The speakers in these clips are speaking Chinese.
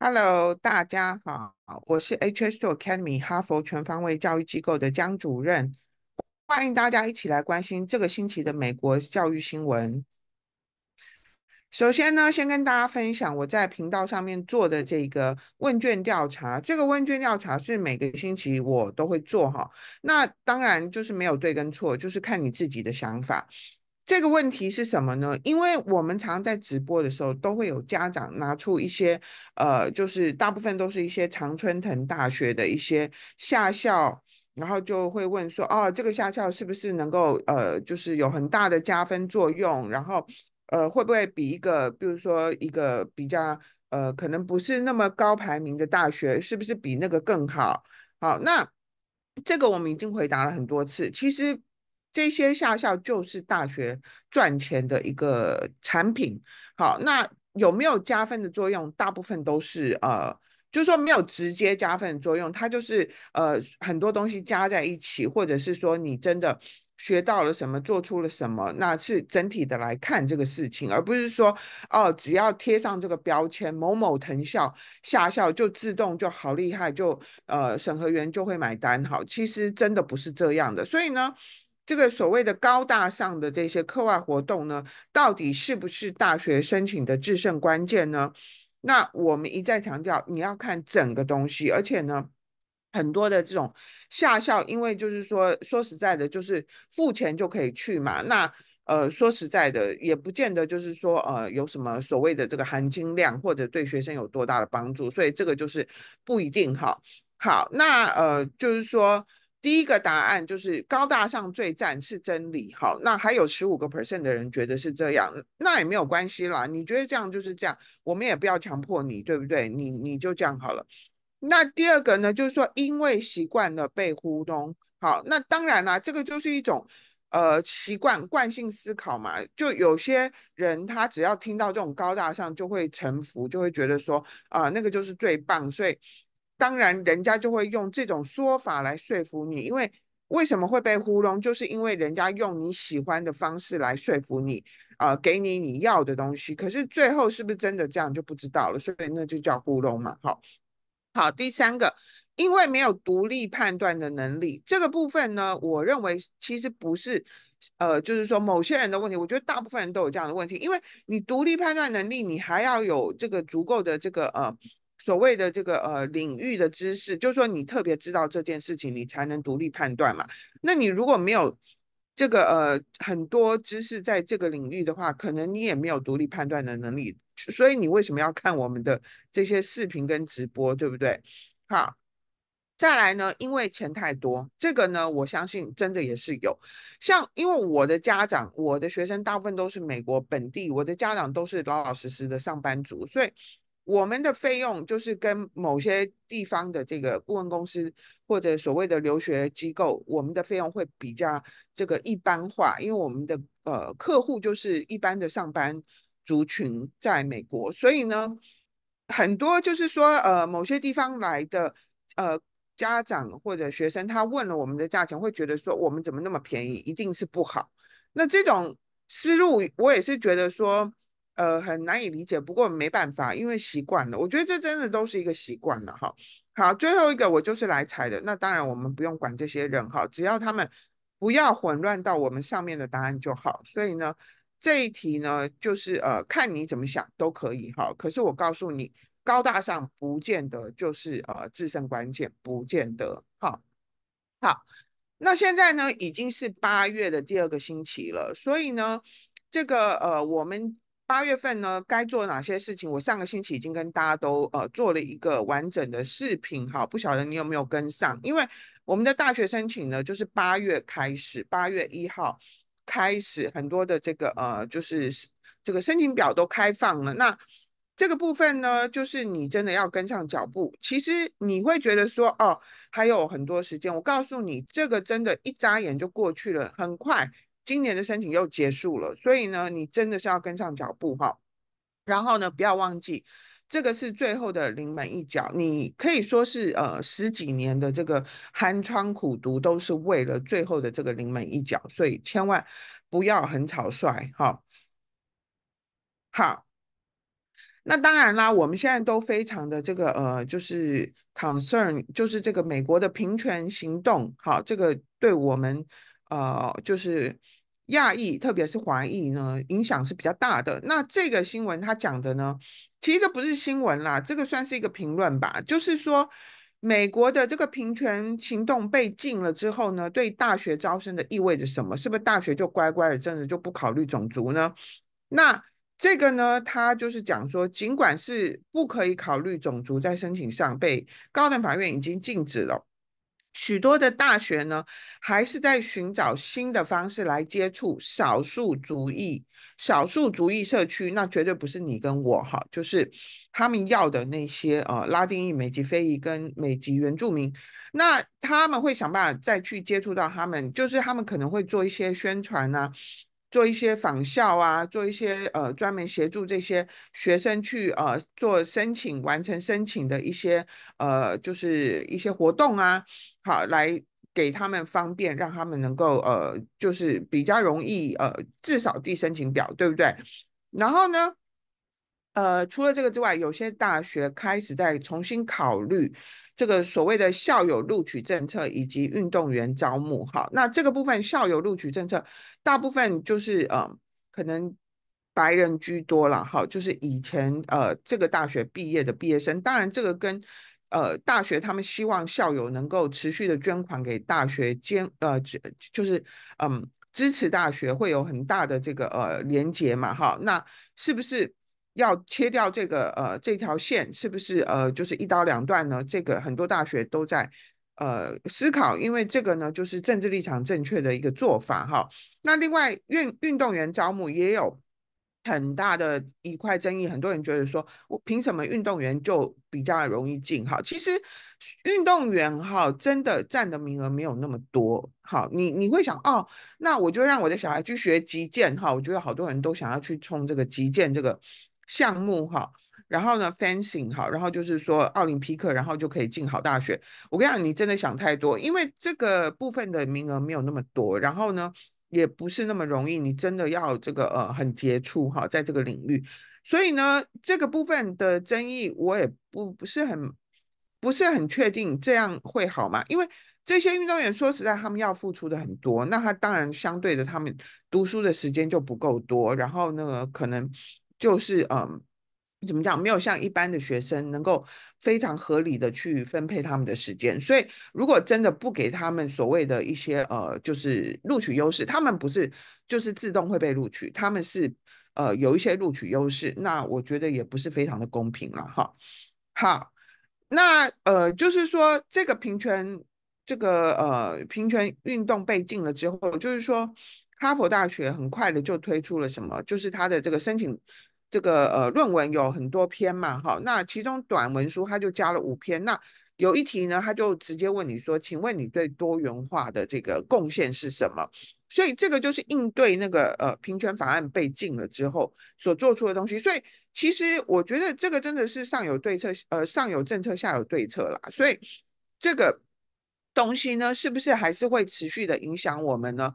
Hello，大家好，我是 H s o Academy 哈佛全方位教育机构的江主任，欢迎大家一起来关心这个星期的美国教育新闻。首先呢，先跟大家分享我在频道上面做的这个问卷调查，这个问卷调查是每个星期我都会做哈。那当然就是没有对跟错，就是看你自己的想法。这个问题是什么呢？因为我们常在直播的时候，都会有家长拿出一些，呃，就是大部分都是一些常春藤大学的一些下校，然后就会问说，哦，这个下校是不是能够，呃，就是有很大的加分作用？然后，呃，会不会比一个，比如说一个比较，呃，可能不是那么高排名的大学，是不是比那个更好？好，那这个我们已经回答了很多次，其实。这些下校就是大学赚钱的一个产品。好，那有没有加分的作用？大部分都是呃，就是说没有直接加分的作用。它就是呃，很多东西加在一起，或者是说你真的学到了什么，做出了什么，那是整体的来看这个事情，而不是说哦，只要贴上这个标签某某藤校下校就自动就好厉害，就呃审核员就会买单。好，其实真的不是这样的。所以呢？这个所谓的高大上的这些课外活动呢，到底是不是大学申请的制胜关键呢？那我们一再强调，你要看整个东西，而且呢，很多的这种下校，因为就是说，说实在的，就是付钱就可以去嘛。那呃，说实在的，也不见得就是说呃，有什么所谓的这个含金量或者对学生有多大的帮助，所以这个就是不一定哈。好，那呃，就是说。第一个答案就是高大上最赞是真理，好，那还有十五个 percent 的人觉得是这样，那也没有关系啦，你觉得这样就是这样，我们也不要强迫你，对不对？你你就这样好了。那第二个呢，就是说因为习惯了被互动，好，那当然啦，这个就是一种呃习惯惯性思考嘛，就有些人他只要听到这种高大上就会臣服，就会觉得说啊那个就是最棒，所以。当然，人家就会用这种说法来说服你，因为为什么会被糊弄，就是因为人家用你喜欢的方式来说服你，啊，给你你要的东西。可是最后是不是真的这样就不知道了，所以那就叫糊弄嘛。好，好，第三个，因为没有独立判断的能力，这个部分呢，我认为其实不是，呃，就是说某些人的问题，我觉得大部分人都有这样的问题，因为你独立判断能力，你还要有这个足够的这个呃。所谓的这个呃领域的知识，就是说你特别知道这件事情，你才能独立判断嘛。那你如果没有这个呃很多知识在这个领域的话，可能你也没有独立判断的能力。所以你为什么要看我们的这些视频跟直播，对不对？好，再来呢，因为钱太多，这个呢，我相信真的也是有。像因为我的家长、我的学生大部分都是美国本地，我的家长都是老老实实的上班族，所以。我们的费用就是跟某些地方的这个顾问公司或者所谓的留学机构，我们的费用会比较这个一般化，因为我们的呃客户就是一般的上班族群在美国，所以呢，很多就是说呃某些地方来的呃家长或者学生他问了我们的价钱，会觉得说我们怎么那么便宜，一定是不好。那这种思路我也是觉得说。呃，很难以理解，不过没办法，因为习惯了。我觉得这真的都是一个习惯了哈。好，最后一个我就是来踩的。那当然我们不用管这些人哈，只要他们不要混乱到我们上面的答案就好。所以呢，这一题呢，就是呃，看你怎么想都可以哈。可是我告诉你，高大上不见得就是呃自身关键，不见得哈。好，那现在呢已经是八月的第二个星期了，所以呢，这个呃我们。八月份呢，该做哪些事情？我上个星期已经跟大家都呃做了一个完整的视频，哈，不晓得你有没有跟上？因为我们的大学申请呢，就是八月开始，八月一号开始，很多的这个呃，就是这个申请表都开放了。那这个部分呢，就是你真的要跟上脚步。其实你会觉得说，哦，还有很多时间。我告诉你，这个真的，一眨眼就过去了，很快。今年的申请又结束了，所以呢，你真的是要跟上脚步哈。然后呢，不要忘记，这个是最后的临门一脚。你可以说是呃十几年的这个寒窗苦读都是为了最后的这个临门一脚，所以千万不要很草率哈。好，那当然啦，我们现在都非常的这个呃，就是 concern，就是这个美国的平权行动，好，这个对我们呃就是。亚裔，特别是华裔呢，影响是比较大的。那这个新闻他讲的呢，其实这不是新闻啦，这个算是一个评论吧。就是说，美国的这个平权行动被禁了之后呢，对大学招生的意味着什么？是不是大学就乖乖的真的就不考虑种族呢？那这个呢，他就是讲说，尽管是不可以考虑种族，在申请上被高等法院已经禁止了。许多的大学呢，还是在寻找新的方式来接触少数族裔、少数族裔社区。那绝对不是你跟我哈，就是他们要的那些呃拉丁裔、美籍非裔跟美籍原住民。那他们会想办法再去接触到他们，就是他们可能会做一些宣传啊。做一些仿效啊，做一些呃专门协助这些学生去呃做申请、完成申请的一些呃就是一些活动啊，好来给他们方便，让他们能够呃就是比较容易呃至少递申请表，对不对？然后呢，呃除了这个之外，有些大学开始在重新考虑。这个所谓的校友录取政策以及运动员招募，好，那这个部分校友录取政策大部分就是呃，可能白人居多了，好，就是以前呃这个大学毕业的毕业生，当然这个跟呃大学他们希望校友能够持续的捐款给大学捐呃捐就是嗯支持大学会有很大的这个呃连结嘛，哈，那是不是？要切掉这个呃这条线是不是呃就是一刀两断呢？这个很多大学都在呃思考，因为这个呢就是政治立场正确的一个做法哈。那另外运运动员招募也有很大的一块争议，很多人觉得说我凭什么运动员就比较容易进？哈，其实运动员哈真的占的名额没有那么多好，你你会想哦，那我就让我的小孩去学击剑哈，我觉得好多人都想要去冲这个击剑这个。项目哈，然后呢，fencing 好，然后就是说奥林匹克，然后就可以进好大学。我跟你讲，你真的想太多，因为这个部分的名额没有那么多，然后呢，也不是那么容易。你真的要这个呃很杰出哈，在这个领域。所以呢，这个部分的争议，我也不不是很不是很确定这样会好吗？因为这些运动员说实在，他们要付出的很多，那他当然相对的，他们读书的时间就不够多，然后那个可能。就是嗯，怎么讲？没有像一般的学生能够非常合理的去分配他们的时间，所以如果真的不给他们所谓的一些呃，就是录取优势，他们不是就是自动会被录取，他们是呃有一些录取优势，那我觉得也不是非常的公平了哈。好，那呃就是说这个平权这个呃平权运动被禁了之后，就是说。哈佛大学很快的就推出了什么？就是他的这个申请，这个呃论文有很多篇嘛，哈，那其中短文书他就加了五篇。那有一题呢，他就直接问你说：“请问你对多元化的这个贡献是什么？”所以这个就是应对那个呃平权法案被禁了之后所做出的东西。所以其实我觉得这个真的是上有对策，呃，上有政策，下有对策啦。所以这个东西呢，是不是还是会持续的影响我们呢？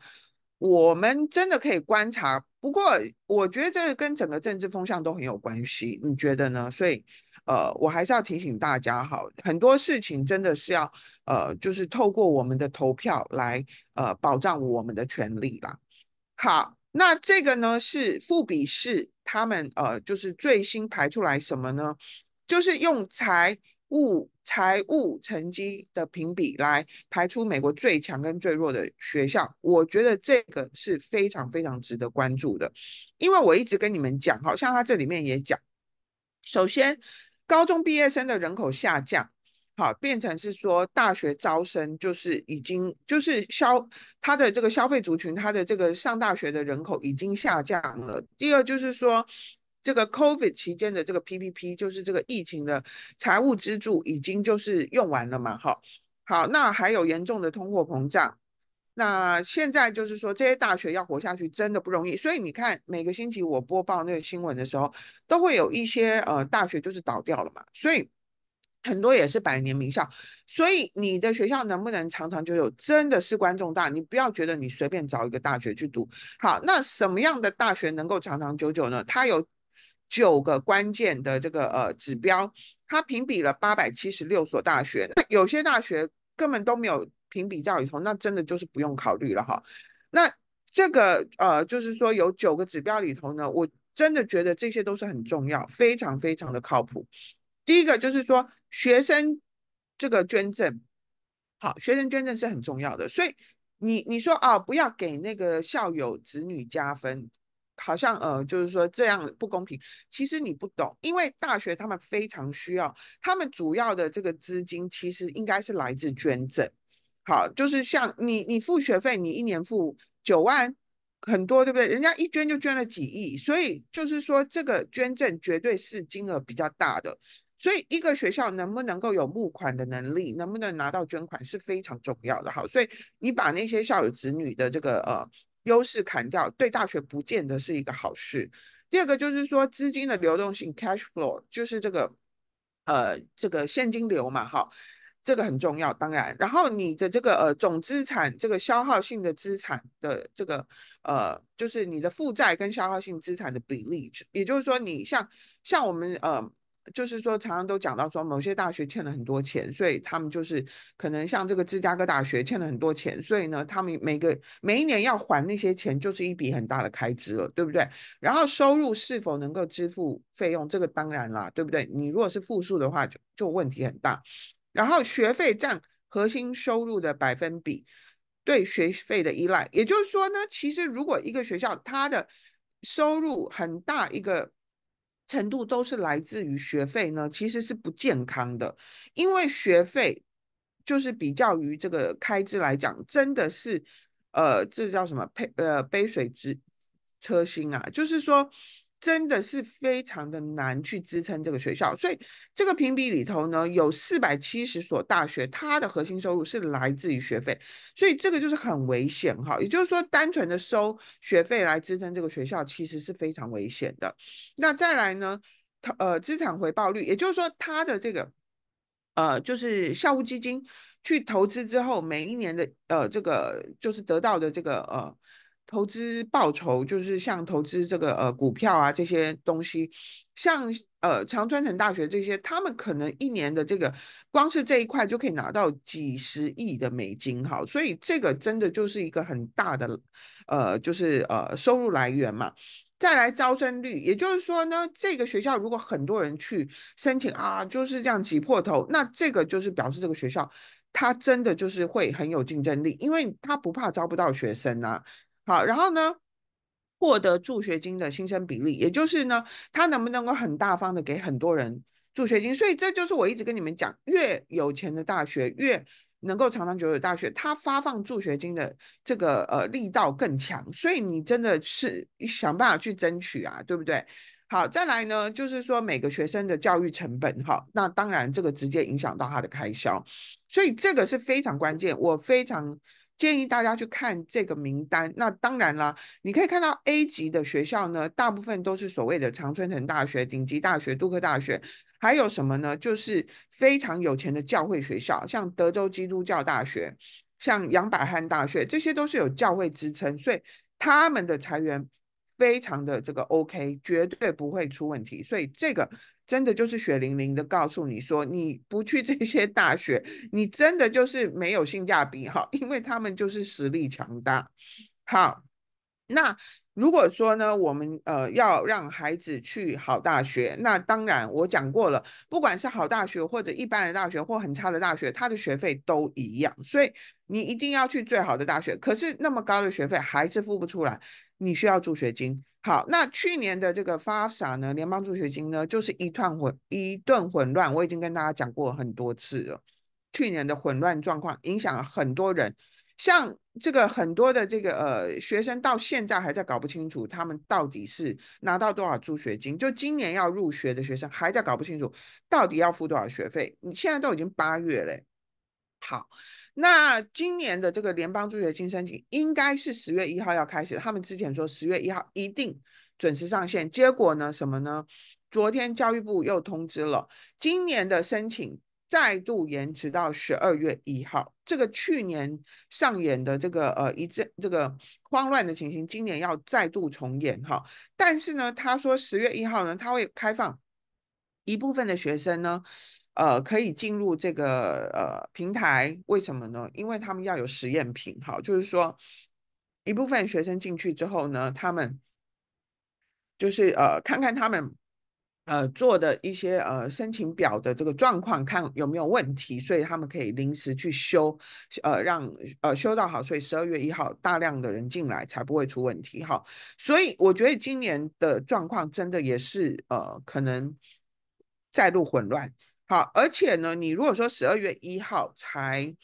我们真的可以观察，不过我觉得这跟整个政治风向都很有关系，你觉得呢？所以，呃，我还是要提醒大家哈，很多事情真的是要，呃，就是透过我们的投票来，呃，保障我们的权利啦。好，那这个呢是副比试，他们呃就是最新排出来什么呢？就是用材。物财务成绩的评比来排出美国最强跟最弱的学校，我觉得这个是非常非常值得关注的，因为我一直跟你们讲，好像他这里面也讲，首先高中毕业生的人口下降，好变成是说大学招生就是已经就是消他的这个消费族群，他的这个上大学的人口已经下降了。第二就是说。这个 COVID 期间的这个 PPP 就是这个疫情的财务支柱，已经就是用完了嘛？哈，好，那还有严重的通货膨胀，那现在就是说这些大学要活下去真的不容易。所以你看每个星期我播报那个新闻的时候，都会有一些呃大学就是倒掉了嘛。所以很多也是百年名校，所以你的学校能不能长长久久，真的事关重大。你不要觉得你随便找一个大学去读好，那什么样的大学能够长长久久呢？它有。九个关键的这个呃指标，它评比了八百七十六所大学，那有些大学根本都没有评比到里头，那真的就是不用考虑了哈。那这个呃就是说有九个指标里头呢，我真的觉得这些都是很重要，非常非常的靠谱。第一个就是说学生这个捐赠，好，学生捐赠是很重要的，所以你你说啊，不要给那个校友子女加分。好像呃，就是说这样不公平。其实你不懂，因为大学他们非常需要，他们主要的这个资金其实应该是来自捐赠。好，就是像你，你付学费，你一年付九万，很多对不对？人家一捐就捐了几亿，所以就是说这个捐赠绝对是金额比较大的。所以一个学校能不能够有募款的能力，能不能拿到捐款是非常重要的。好，所以你把那些校友子女的这个呃。优势砍掉对大学不见得是一个好事。第二个就是说资金的流动性，cash flow，就是这个呃这个现金流嘛，哈，这个很重要。当然，然后你的这个呃总资产这个消耗性的资产的这个呃就是你的负债跟消耗性资产的比例，也就是说你像像我们呃。就是说，常常都讲到说，某些大学欠了很多钱，所以他们就是可能像这个芝加哥大学欠了很多钱，所以呢，他们每个每一年要还那些钱，就是一笔很大的开支了，对不对？然后收入是否能够支付费用，这个当然啦，对不对？你如果是负数的话，就就问题很大。然后学费占核心收入的百分比，对学费的依赖，也就是说呢，其实如果一个学校它的收入很大一个。程度都是来自于学费呢，其实是不健康的，因为学费就是比较于这个开支来讲，真的是，呃，这叫什么？杯呃杯水之车薪啊，就是说。真的是非常的难去支撑这个学校，所以这个评比里头呢，有四百七十所大学，它的核心收入是来自于学费，所以这个就是很危险哈。也就是说，单纯的收学费来支撑这个学校，其实是非常危险的。那再来呢，它呃资产回报率，也就是说，它的这个呃，就是校务基金去投资之后，每一年的呃这个就是得到的这个呃。投资报酬就是像投资这个呃股票啊这些东西，像呃长春城大学这些，他们可能一年的这个光是这一块就可以拿到几十亿的美金哈，所以这个真的就是一个很大的呃就是呃收入来源嘛。再来招生率，也就是说呢，这个学校如果很多人去申请啊，就是这样挤破头，那这个就是表示这个学校它真的就是会很有竞争力，因为它不怕招不到学生啊。好，然后呢，获得助学金的新生比例，也就是呢，他能不能够很大方的给很多人助学金？所以这就是我一直跟你们讲，越有钱的大学，越能够长长久久的大学，他发放助学金的这个呃力道更强。所以你真的是想办法去争取啊，对不对？好，再来呢，就是说每个学生的教育成本，哈，那当然这个直接影响到他的开销，所以这个是非常关键，我非常。建议大家去看这个名单。那当然啦，你可以看到 A 级的学校呢，大部分都是所谓的常春藤大学、顶级大学、杜克大学，还有什么呢？就是非常有钱的教会学校，像德州基督教大学、像杨百翰大学，这些都是有教会支撑，所以他们的裁源非常的这个 OK，绝对不会出问题。所以这个。真的就是血淋淋的告诉你说，你不去这些大学，你真的就是没有性价比哈，因为他们就是实力强大。好，那如果说呢，我们呃要让孩子去好大学，那当然我讲过了，不管是好大学或者一般的大学或很差的大学，他的学费都一样，所以你一定要去最好的大学。可是那么高的学费还是付不出来，你需要助学金。好，那去年的这个 FAFSA 呢，联邦助学金呢，就是一团混，一顿混乱。我已经跟大家讲过很多次了，去年的混乱状况影响很多人，像这个很多的这个呃学生到现在还在搞不清楚他们到底是拿到多少助学金，就今年要入学的学生还在搞不清楚到底要付多少学费。你现在都已经八月嘞，好。那今年的这个联邦助学金申请应该是十月一号要开始，他们之前说十月一号一定准时上线，结果呢什么呢？昨天教育部又通知了，今年的申请再度延迟到十二月一号。这个去年上演的这个呃一阵这个慌乱的情形，今年要再度重演哈。但是呢，他说十月一号呢，他会开放一部分的学生呢。呃，可以进入这个呃平台，为什么呢？因为他们要有实验品，哈，就是说一部分学生进去之后呢，他们就是呃，看看他们呃做的一些呃申请表的这个状况，看有没有问题，所以他们可以临时去修，呃，让呃修到好，所以十二月一号大量的人进来才不会出问题，哈。所以我觉得今年的状况真的也是呃，可能再度混乱。好，而且呢，你如果说十二月一号才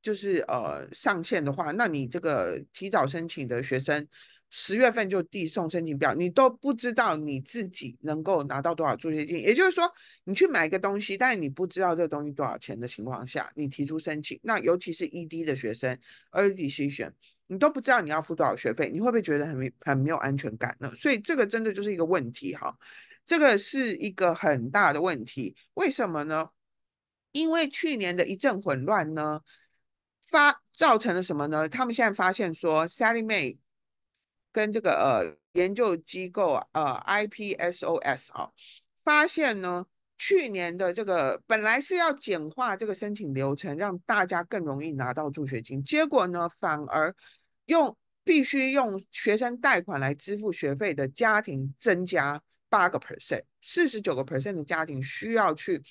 就是呃上线的话，那你这个提早申请的学生，十月份就递送申请表，你都不知道你自己能够拿到多少助学金。也就是说，你去买一个东西，但是你不知道这个东西多少钱的情况下，你提出申请。那尤其是 ED 的学生，Early Decision，你都不知道你要付多少学费，你会不会觉得很很没有安全感呢？所以这个真的就是一个问题哈。这个是一个很大的问题，为什么呢？因为去年的一阵混乱呢，发造成了什么呢？他们现在发现说，Mae 跟这个呃研究机构呃 I P S O S 啊，发现呢，去年的这个本来是要简化这个申请流程，让大家更容易拿到助学金，结果呢，反而用必须用学生贷款来支付学费的家庭增加。八个 percent，四十九个 percent 的家庭需要去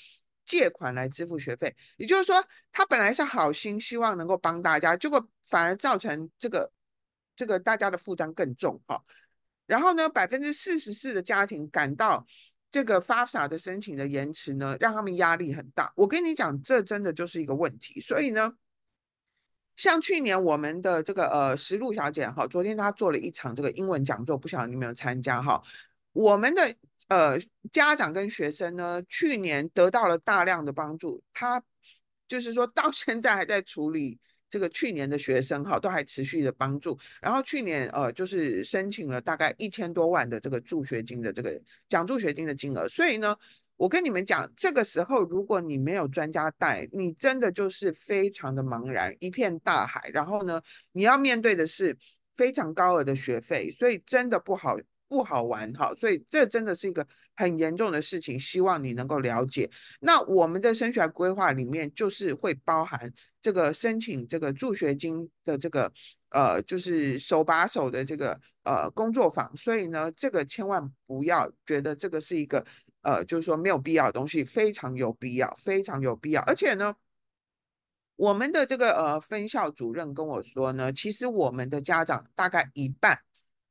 借款来支付学费。也就是说，他本来是好心，希望能够帮大家，结果反而造成这个这个大家的负担更重哈。然后呢，百分之四十四的家庭感到这个 FAFSA 的申请的延迟呢，让他们压力很大。我跟你讲，这真的就是一个问题。所以呢，像去年我们的这个呃石露小姐哈，昨天她做了一场这个英文讲座，不晓得你有没有参加哈。我们的呃家长跟学生呢，去年得到了大量的帮助，他就是说到现在还在处理这个去年的学生哈，都还持续的帮助。然后去年呃就是申请了大概一千多万的这个助学金的这个奖助学金的金额。所以呢，我跟你们讲，这个时候如果你没有专家带你，真的就是非常的茫然，一片大海。然后呢，你要面对的是非常高额的学费，所以真的不好。不好玩哈，所以这真的是一个很严重的事情，希望你能够了解。那我们的升学规划里面就是会包含这个申请这个助学金的这个呃，就是手把手的这个呃工作坊，所以呢，这个千万不要觉得这个是一个呃，就是说没有必要的东西，非常有必要，非常有必要。而且呢，我们的这个呃分校主任跟我说呢，其实我们的家长大概一半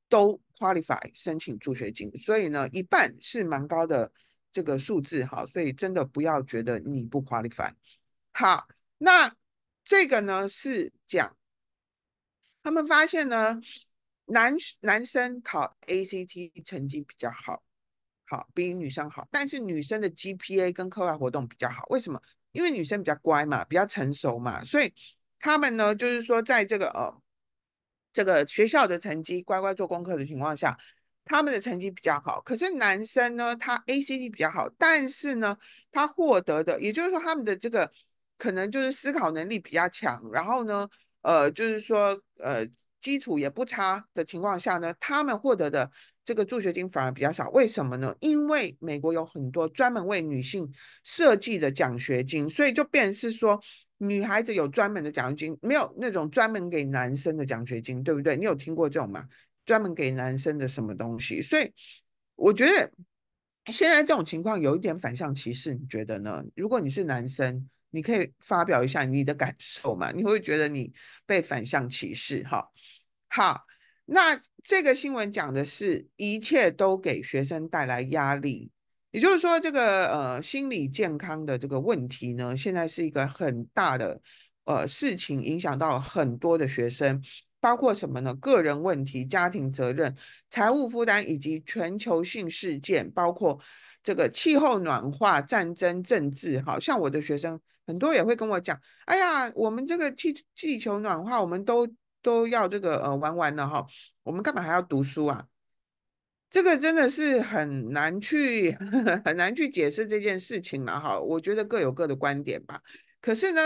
都。Qualify 申请助学金，所以呢，一半是蛮高的这个数字哈，所以真的不要觉得你不 qualify。好，那这个呢是讲，他们发现呢，男男生考 ACT 成绩比较好，好比女生好，但是女生的 GPA 跟课外活动比较好，为什么？因为女生比较乖嘛，比较成熟嘛，所以他们呢就是说在这个呃。这个学校的成绩乖乖做功课的情况下，他们的成绩比较好。可是男生呢，他 A C T 比较好，但是呢，他获得的，也就是说，他们的这个可能就是思考能力比较强，然后呢，呃，就是说，呃，基础也不差的情况下呢，他们获得的这个助学金反而比较少。为什么呢？因为美国有很多专门为女性设计的奖学金，所以就变成是说。女孩子有专门的奖学金，没有那种专门给男生的奖学金，对不对？你有听过这种吗？专门给男生的什么东西？所以我觉得现在这种情况有一点反向歧视，你觉得呢？如果你是男生，你可以发表一下你的感受嘛？你会觉得你被反向歧视？哈，好，那这个新闻讲的是一切都给学生带来压力。也就是说，这个呃，心理健康的这个问题呢，现在是一个很大的呃事情，影响到很多的学生，包括什么呢？个人问题、家庭责任、财务负担，以及全球性事件，包括这个气候暖化、战争、政治。哈，像我的学生很多也会跟我讲，哎呀，我们这个气气球暖化，我们都都要这个呃玩完了哈，我们干嘛还要读书啊？这个真的是很难去 很难去解释这件事情了哈，我觉得各有各的观点吧。可是呢，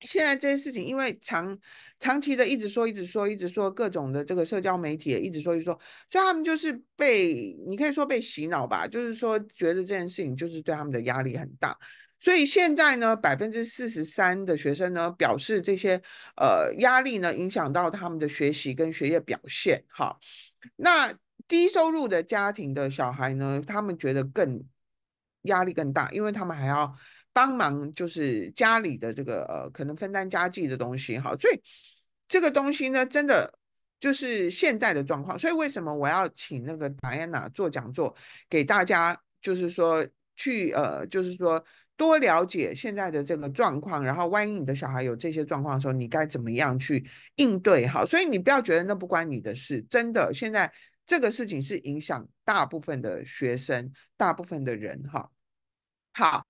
现在这件事情因为长长期的一直说一直说一直说各种的这个社交媒体一直说一直说，所以他们就是被你可以说被洗脑吧，就是说觉得这件事情就是对他们的压力很大。所以现在呢，百分之四十三的学生呢表示这些呃压力呢影响到他们的学习跟学业表现哈，那。低收入的家庭的小孩呢，他们觉得更压力更大，因为他们还要帮忙，就是家里的这个呃，可能分担家计的东西哈。所以这个东西呢，真的就是现在的状况。所以为什么我要请那个 Diana 做讲座，给大家就是说去呃，就是说多了解现在的这个状况，然后万一你的小孩有这些状况的时候，你该怎么样去应对？好，所以你不要觉得那不关你的事，真的现在。这个事情是影响大部分的学生，大部分的人哈。好，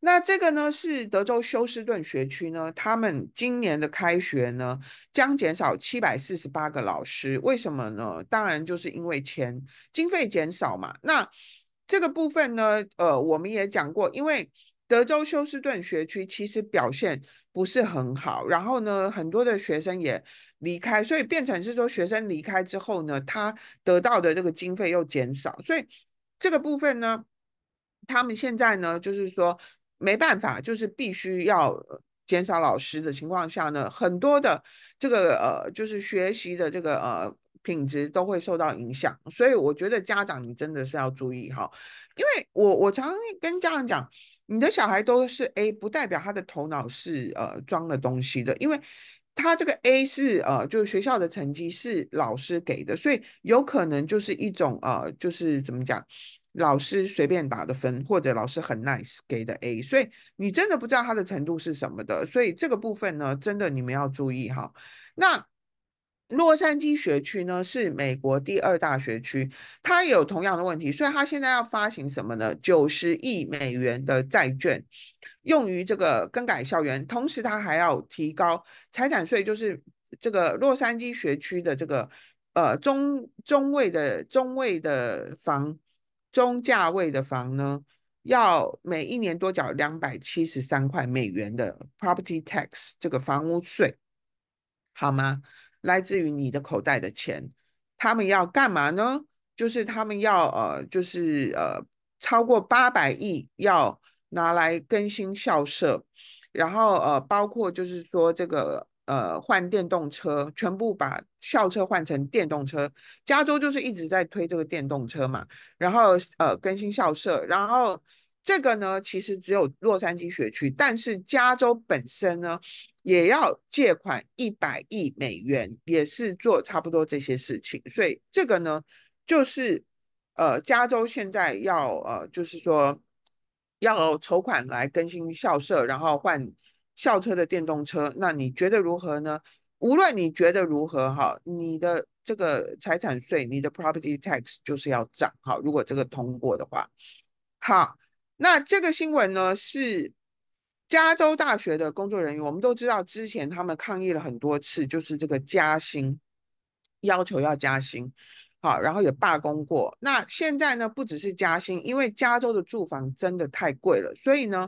那这个呢是德州休斯顿学区呢，他们今年的开学呢将减少七百四十八个老师，为什么呢？当然就是因为钱经费减少嘛。那这个部分呢，呃，我们也讲过，因为。德州休斯顿学区其实表现不是很好，然后呢，很多的学生也离开，所以变成是说学生离开之后呢，他得到的这个经费又减少，所以这个部分呢，他们现在呢就是说没办法，就是必须要减少老师的情况下呢，很多的这个呃，就是学习的这个呃品质都会受到影响，所以我觉得家长你真的是要注意哈，因为我我常跟家长讲。你的小孩都是 A，不代表他的头脑是呃装了东西的，因为他这个 A 是呃，就是学校的成绩是老师给的，所以有可能就是一种呃，就是怎么讲，老师随便打的分，或者老师很 nice 给的 A，所以你真的不知道他的程度是什么的，所以这个部分呢，真的你们要注意哈。那。洛杉矶学区呢是美国第二大学区，它也有同样的问题，所以它现在要发行什么呢？九十亿美元的债券，用于这个更改校园，同时它还要提高财产税，就是这个洛杉矶学区的这个呃中中位的中位的房中价位的房呢，要每一年多缴两百七十三块美元的 property tax 这个房屋税，好吗？来自于你的口袋的钱，他们要干嘛呢？就是他们要呃，就是呃，超过八百亿要拿来更新校舍，然后呃，包括就是说这个呃换电动车，全部把校车换成电动车。加州就是一直在推这个电动车嘛，然后呃更新校舍，然后。这个呢，其实只有洛杉矶学区，但是加州本身呢，也要借款一百亿美元，也是做差不多这些事情。所以这个呢，就是呃，加州现在要呃，就是说要筹款来更新校舍，然后换校车的电动车。那你觉得如何呢？无论你觉得如何哈，你的这个财产税，你的 property tax 就是要涨哈。如果这个通过的话，好。那这个新闻呢，是加州大学的工作人员。我们都知道，之前他们抗议了很多次，就是这个加薪要求要加薪，好，然后也罢工过。那现在呢，不只是加薪，因为加州的住房真的太贵了，所以呢，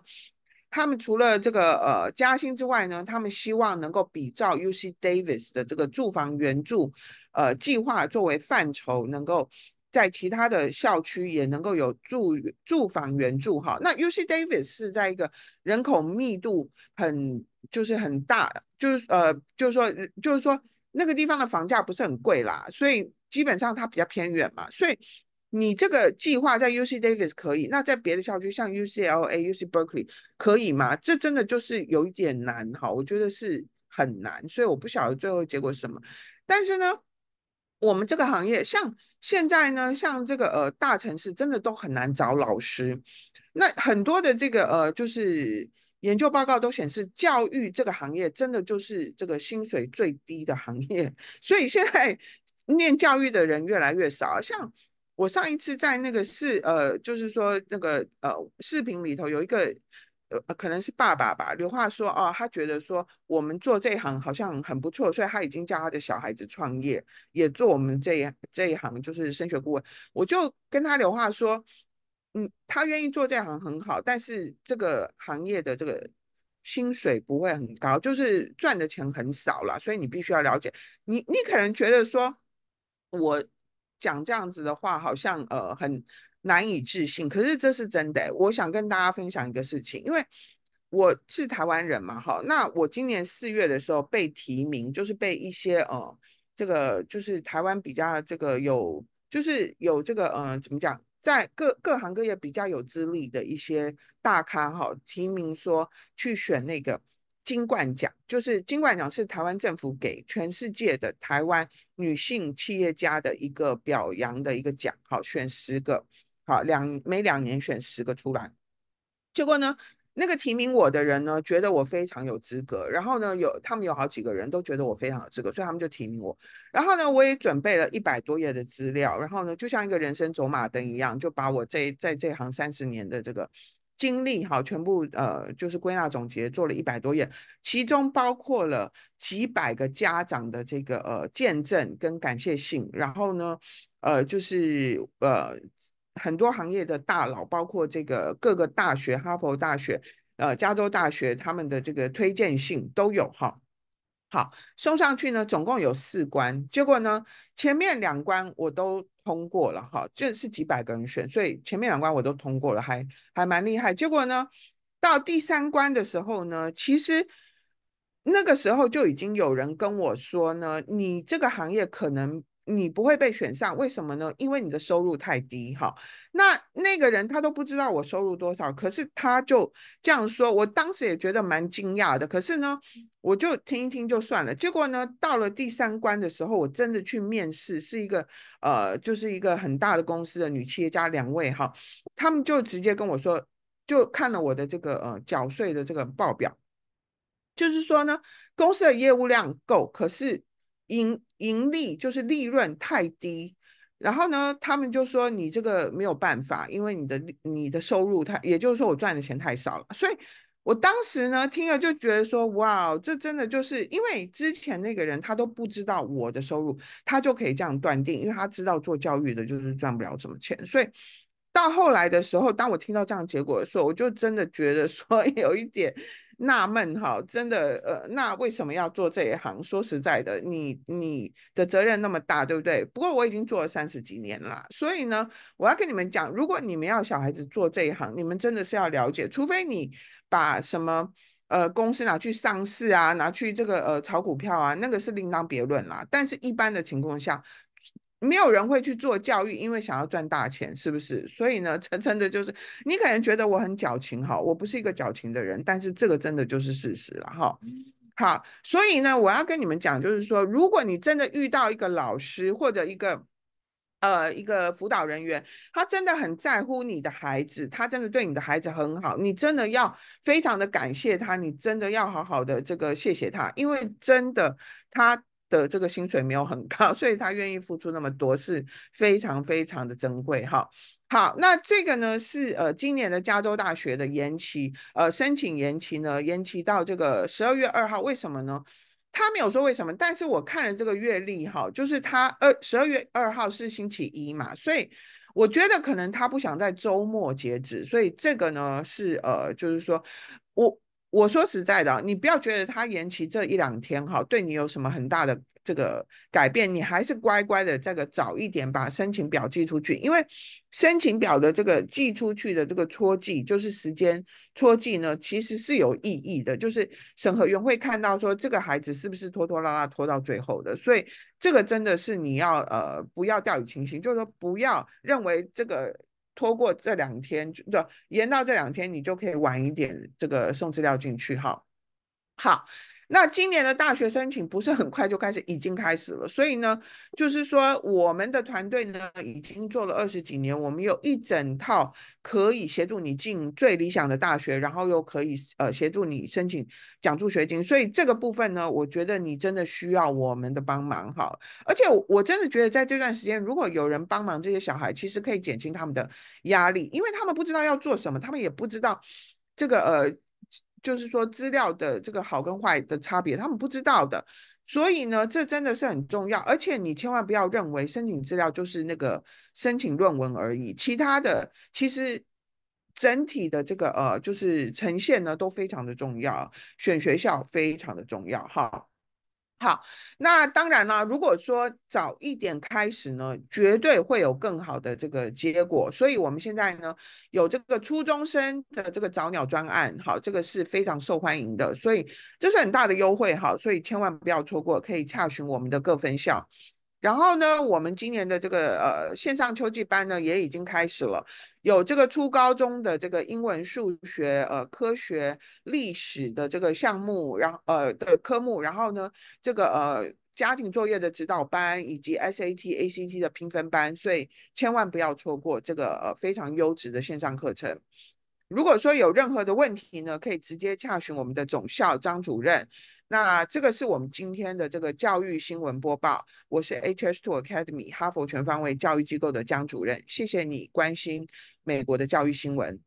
他们除了这个呃加薪之外呢，他们希望能够比照 U C Davis 的这个住房援助呃计划作为范畴，能够。在其他的校区也能够有住住房援助哈，那 U C Davis 是在一个人口密度很就是很大，就是呃，就是说就是说那个地方的房价不是很贵啦，所以基本上它比较偏远嘛，所以你这个计划在 U C Davis 可以，那在别的校区像 U C L A、U C Berkeley 可以吗？这真的就是有一点难哈，我觉得是很难，所以我不晓得最后结果是什么，但是呢。我们这个行业，像现在呢，像这个呃大城市，真的都很难找老师。那很多的这个呃，就是研究报告都显示，教育这个行业真的就是这个薪水最低的行业。所以现在念教育的人越来越少。像我上一次在那个视呃，就是说那个呃视频里头有一个。呃，可能是爸爸吧。刘话说，哦，他觉得说我们做这一行好像很不错，所以他已经叫他的小孩子创业，也做我们这一这一行，就是升学顾问。我就跟他刘话说，嗯，他愿意做这行很好，但是这个行业的这个薪水不会很高，就是赚的钱很少了，所以你必须要了解。你你可能觉得说，我讲这样子的话，好像呃很。难以置信，可是这是真的。我想跟大家分享一个事情，因为我是台湾人嘛，哈。那我今年四月的时候被提名，就是被一些呃，这个就是台湾比较这个有，就是有这个呃，怎么讲，在各各行各业比较有资历的一些大咖哈，提名说去选那个金冠奖，就是金冠奖是台湾政府给全世界的台湾女性企业家的一个表扬的一个奖，好，选十个。好两每两年选十个出来，结果呢，那个提名我的人呢，觉得我非常有资格。然后呢，有他们有好几个人都觉得我非常有资格，所以他们就提名我。然后呢，我也准备了一百多页的资料。然后呢，就像一个人生走马灯一样，就把我这在这行三十年的这个经历哈，全部呃就是归纳总结，做了一百多页，其中包括了几百个家长的这个呃见证跟感谢信。然后呢，呃，就是呃。很多行业的大佬，包括这个各个大学，哈佛大学、呃加州大学，他们的这个推荐信都有哈。好，送上去呢，总共有四关。结果呢，前面两关我都通过了哈。这是几百个人选，所以前面两关我都通过了，还还蛮厉害。结果呢，到第三关的时候呢，其实那个时候就已经有人跟我说呢，你这个行业可能。你不会被选上，为什么呢？因为你的收入太低，哈。那那个人他都不知道我收入多少，可是他就这样说。我当时也觉得蛮惊讶的，可是呢，我就听一听就算了。结果呢，到了第三关的时候，我真的去面试，是一个呃，就是一个很大的公司的女企业家，两位哈，他们就直接跟我说，就看了我的这个呃缴税的这个报表，就是说呢，公司的业务量够，可是营。盈利就是利润太低，然后呢，他们就说你这个没有办法，因为你的你的收入太，也就是说我赚的钱太少了。所以我当时呢听了就觉得说，哇，这真的就是因为之前那个人他都不知道我的收入，他就可以这样断定，因为他知道做教育的就是赚不了什么钱。所以到后来的时候，当我听到这样结果的时候，我就真的觉得说 有一点。纳闷哈，真的，呃，那为什么要做这一行？说实在的，你你的责任那么大，对不对？不过我已经做了三十几年了，所以呢，我要跟你们讲，如果你们要小孩子做这一行，你们真的是要了解，除非你把什么呃公司拿去上市啊，拿去这个呃炒股票啊，那个是另当别论啦。但是一般的情况下，没有人会去做教育，因为想要赚大钱，是不是？所以呢，层层的，就是你可能觉得我很矫情，哈，我不是一个矫情的人，但是这个真的就是事实了，哈。好，所以呢，我要跟你们讲，就是说，如果你真的遇到一个老师或者一个呃一个辅导人员，他真的很在乎你的孩子，他真的对你的孩子很好，你真的要非常的感谢他，你真的要好好的这个谢谢他，因为真的他。的这个薪水没有很高，所以他愿意付出那么多是非常非常的珍贵哈。好，那这个呢是呃今年的加州大学的延期呃申请延期呢，延期到这个十二月二号，为什么呢？他没有说为什么，但是我看了这个月历哈，就是他二十二月二号是星期一嘛，所以我觉得可能他不想在周末截止，所以这个呢是呃就是说我。我说实在的，你不要觉得他延期这一两天哈，对你有什么很大的这个改变，你还是乖乖的这个早一点把申请表寄出去，因为申请表的这个寄出去的这个戳记，就是时间戳记呢，其实是有意义的，就是审核员会看到说这个孩子是不是拖拖拉拉拖到最后的，所以这个真的是你要呃不要掉以轻心，就是说不要认为这个。拖过这两天就延到这两天，你就可以晚一点这个送资料进去哈。好。那今年的大学申请不是很快就开始，已经开始了。所以呢，就是说我们的团队呢已经做了二十几年，我们有一整套可以协助你进最理想的大学，然后又可以呃协助你申请奖助学金。所以这个部分呢，我觉得你真的需要我们的帮忙哈。而且我真的觉得在这段时间，如果有人帮忙这些小孩，其实可以减轻他们的压力，因为他们不知道要做什么，他们也不知道这个呃。就是说资料的这个好跟坏的差别，他们不知道的，所以呢，这真的是很重要。而且你千万不要认为申请资料就是那个申请论文而已，其他的其实整体的这个呃，就是呈现呢都非常的重要，选学校非常的重要哈。好，那当然了。如果说早一点开始呢，绝对会有更好的这个结果。所以我们现在呢，有这个初中生的这个早鸟专案，好，这个是非常受欢迎的。所以这是很大的优惠哈，所以千万不要错过，可以查询我们的各分校。然后呢，我们今年的这个呃线上秋季班呢也已经开始了，有这个初高中的这个英文、数学、呃科学、历史的这个项目，然后呃的科目，然后呢这个呃家庭作业的指导班以及 SAT、ACT 的评分班，所以千万不要错过这个呃非常优质的线上课程。如果说有任何的问题呢，可以直接洽询我们的总校张主任。那这个是我们今天的这个教育新闻播报，我是 H S Two Academy 哈佛全方位教育机构的江主任，谢谢你关心美国的教育新闻。